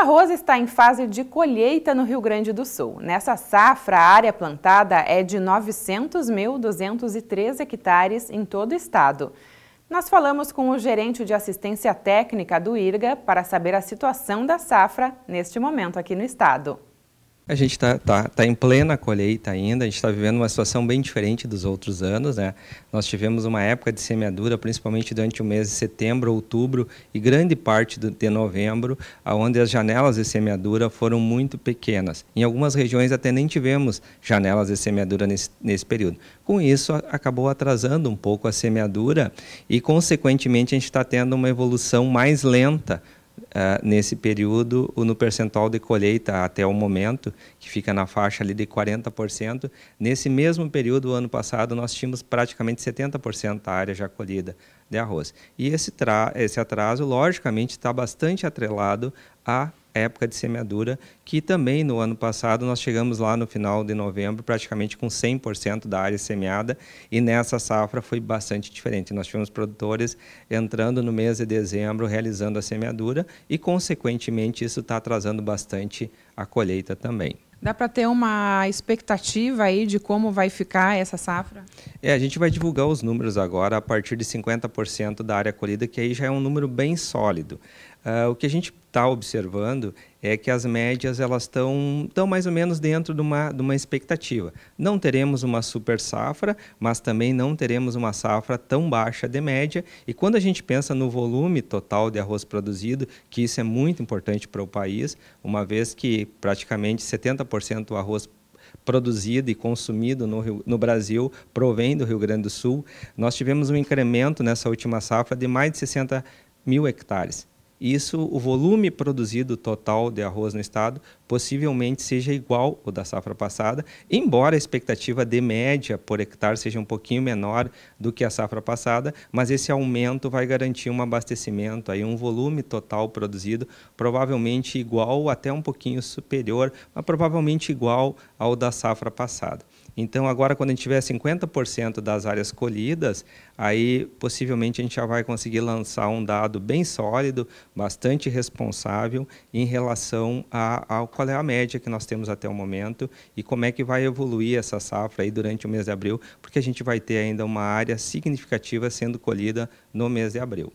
arroz está em fase de colheita no Rio Grande do Sul. Nessa safra, a área plantada é de 900.203 hectares em todo o estado. Nós falamos com o gerente de assistência técnica do IRGA para saber a situação da safra neste momento aqui no estado. A gente está tá, tá em plena colheita ainda, a gente está vivendo uma situação bem diferente dos outros anos. Né? Nós tivemos uma época de semeadura, principalmente durante o mês de setembro, outubro e grande parte do, de novembro, onde as janelas de semeadura foram muito pequenas. Em algumas regiões até nem tivemos janelas de semeadura nesse, nesse período. Com isso, acabou atrasando um pouco a semeadura e, consequentemente, a gente está tendo uma evolução mais lenta ah, nesse período no percentual de colheita até o momento, que fica na faixa ali de 40%. Nesse mesmo período, ano passado, nós tínhamos praticamente 70% da área já colhida de arroz. E esse, esse atraso, logicamente, está bastante atrelado à época de semeadura, que também no ano passado nós chegamos lá no final de novembro praticamente com 100% da área semeada e nessa safra foi bastante diferente. Nós tivemos produtores entrando no mês de dezembro realizando a semeadura e, consequentemente, isso está atrasando bastante a colheita também. Dá para ter uma expectativa aí de como vai ficar essa safra? É, a gente vai divulgar os números agora a partir de 50% da área colhida, que aí já é um número bem sólido. Uh, o que a gente está observando é que as médias elas estão tão mais ou menos dentro de uma, de uma expectativa. Não teremos uma super safra, mas também não teremos uma safra tão baixa de média. E quando a gente pensa no volume total de arroz produzido, que isso é muito importante para o país, uma vez que praticamente 70% do arroz produzido e consumido no, Rio, no, Brasil provém do Rio Grande do Sul. Nós tivemos um incremento nessa última safra de mais de 60 mil hectares isso o volume produzido total de arroz no estado possivelmente seja igual ao da safra passada, embora a expectativa de média por hectare seja um pouquinho menor do que a safra passada, mas esse aumento vai garantir um abastecimento aí um volume total produzido provavelmente igual até um pouquinho superior, mas provavelmente igual ao da safra passada. Então, agora, quando a gente tiver 50% das áreas colhidas, aí possivelmente a gente já vai conseguir lançar um dado bem sólido bastante responsável em relação a, a, qual é a média que nós temos até o momento e como é que vai evoluir essa safra aí durante o mês de abril, porque a gente vai ter ainda uma área significativa sendo colhida no mês de abril.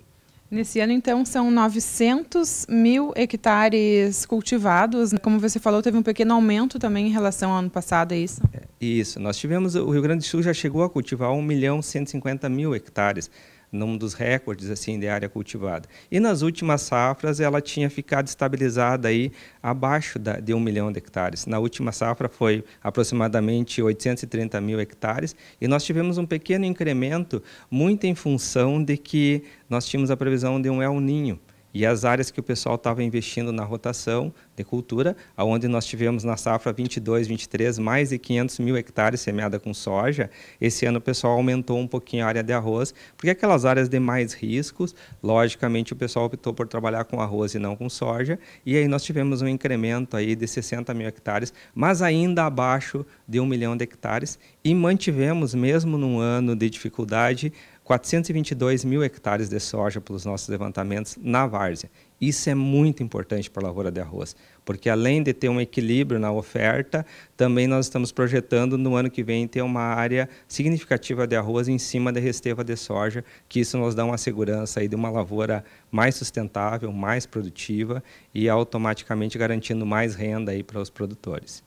Nesse ano, então, são 900 mil hectares cultivados. Como você falou, teve um pequeno aumento também em relação ao ano passado, é isso? É, isso. Nós tivemos, o Rio Grande do Sul já chegou a cultivar 1 milhão 150 mil hectares num dos recordes assim de área cultivada. E nas últimas safras ela tinha ficado estabilizada aí abaixo da, de um milhão de hectares. Na última safra foi aproximadamente 830 mil hectares e nós tivemos um pequeno incremento muito em função de que nós tínhamos a previsão de um El Ninho. E as áreas que o pessoal estava investindo na rotação de cultura, aonde nós tivemos na safra 22, 23, mais de 500 mil hectares semeada com soja, esse ano o pessoal aumentou um pouquinho a área de arroz, porque aquelas áreas de mais riscos, logicamente o pessoal optou por trabalhar com arroz e não com soja, e aí nós tivemos um incremento aí de 60 mil hectares, mas ainda abaixo de um milhão de hectares, e mantivemos, mesmo num ano de dificuldade, 422 mil hectares de soja pelos nossos levantamentos na várzea. Isso é muito importante para a lavoura de arroz, porque além de ter um equilíbrio na oferta, também nós estamos projetando no ano que vem ter uma área significativa de arroz em cima da resteva de soja, que isso nos dá uma segurança aí de uma lavoura mais sustentável, mais produtiva e automaticamente garantindo mais renda aí para os produtores.